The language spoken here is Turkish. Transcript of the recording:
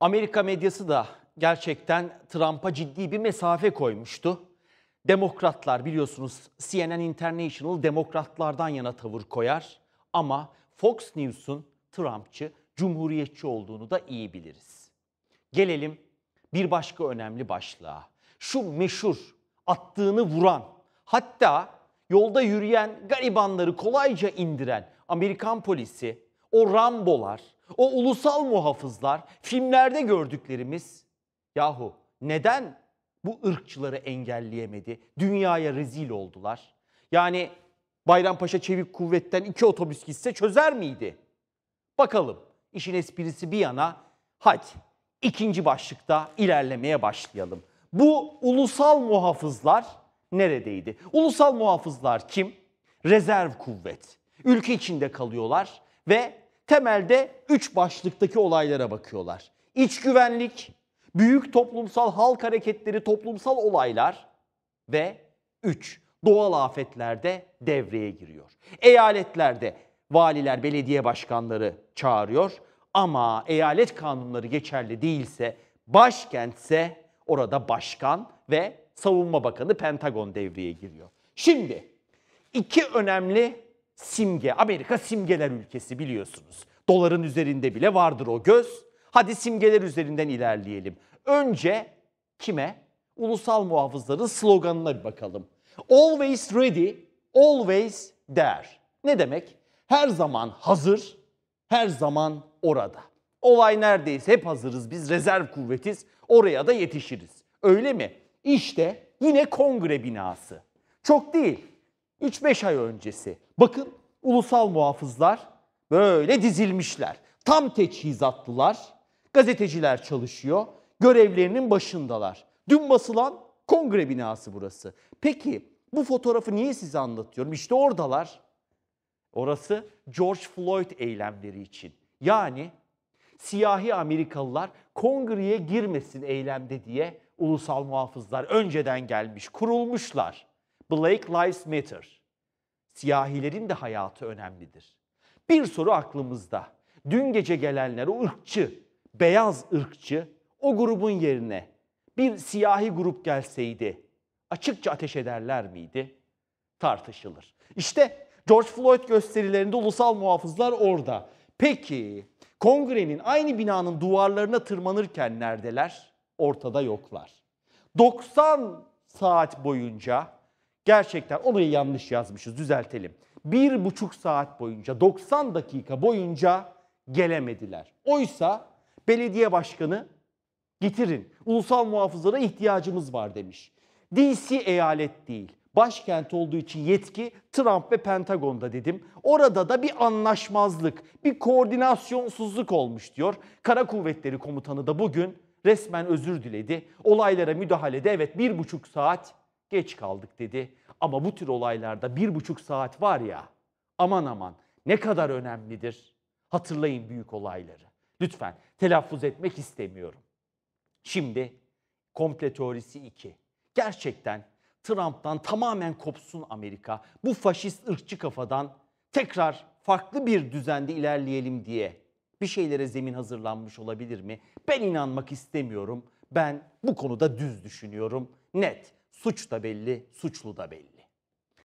Amerika medyası da gerçekten Trump'a ciddi bir mesafe koymuştu. Demokratlar biliyorsunuz CNN International demokratlardan yana tavır koyar ama Fox News'un Trumpçı, cumhuriyetçi olduğunu da iyi biliriz. Gelelim bir başka önemli başlığa. Şu meşhur attığını vuran hatta yolda yürüyen garibanları kolayca indiren Amerikan polisi o Rambolar o ulusal muhafızlar, filmlerde gördüklerimiz yahu neden bu ırkçıları engelleyemedi? Dünyaya rezil oldular. Yani Bayrampaşa Çevik Kuvvet'ten iki otobüs gitse çözer miydi? Bakalım işin esprisi bir yana hadi ikinci başlıkta ilerlemeye başlayalım. Bu ulusal muhafızlar neredeydi? Ulusal muhafızlar kim? Rezerv kuvvet. Ülke içinde kalıyorlar ve temelde üç başlıktaki olaylara bakıyorlar. İç güvenlik, büyük toplumsal halk hareketleri, toplumsal olaylar ve 3. Doğal afetlerde devreye giriyor. Eyaletlerde valiler, belediye başkanları çağırıyor ama eyalet kanunları geçerli değilse başkentse orada başkan ve savunma bakanı Pentagon devreye giriyor. Şimdi iki önemli simge. Amerika simgeler ülkesi biliyorsunuz. Doların üzerinde bile vardır o göz. Hadi simgeler üzerinden ilerleyelim. Önce kime? Ulusal muhafızların sloganına bir bakalım. Always ready, always there. Ne demek? Her zaman hazır, her zaman orada. Olay neredeyse Hep hazırız biz, rezerv kuvvetiz. Oraya da yetişiriz. Öyle mi? İşte yine kongre binası. Çok değil. 3-5 ay öncesi. Bakın ulusal muhafızlar böyle dizilmişler. Tam teçhizatlılar. Gazeteciler çalışıyor. Görevlerinin başındalar. Dün basılan kongre binası burası. Peki bu fotoğrafı niye size anlatıyorum? İşte oradalar. Orası George Floyd eylemleri için. Yani siyahi Amerikalılar kongreye girmesin eylemde diye ulusal muhafızlar önceden gelmiş, kurulmuşlar. Black Lives Matter. Siyahilerin de hayatı önemlidir. Bir soru aklımızda. Dün gece gelenler o ırkçı, beyaz ırkçı o grubun yerine bir siyahi grup gelseydi açıkça ateş ederler miydi? Tartışılır. İşte George Floyd gösterilerinde ulusal muhafızlar orada. Peki kongrenin aynı binanın duvarlarına tırmanırken neredeler? Ortada yoklar. 90 saat boyunca Gerçekten olayı yanlış yazmışız düzeltelim. Bir buçuk saat boyunca 90 dakika boyunca gelemediler. Oysa belediye başkanı getirin ulusal muhafızlara ihtiyacımız var demiş. DC eyalet değil başkent olduğu için yetki Trump ve Pentagon'da dedim. Orada da bir anlaşmazlık, bir koordinasyonsuzluk olmuş diyor. Kara Kuvvetleri Komutanı da bugün resmen özür diledi. Olaylara müdahalede evet bir buçuk saat geç kaldık dedi. Ama bu tür olaylarda bir buçuk saat var ya aman aman ne kadar önemlidir. Hatırlayın büyük olayları. Lütfen telaffuz etmek istemiyorum. Şimdi komple teorisi 2. Gerçekten Trump'tan tamamen kopsun Amerika. Bu faşist ırkçı kafadan tekrar farklı bir düzende ilerleyelim diye bir şeylere zemin hazırlanmış olabilir mi? Ben inanmak istemiyorum. Ben bu konuda düz düşünüyorum. Net. Suç da belli, suçlu da belli.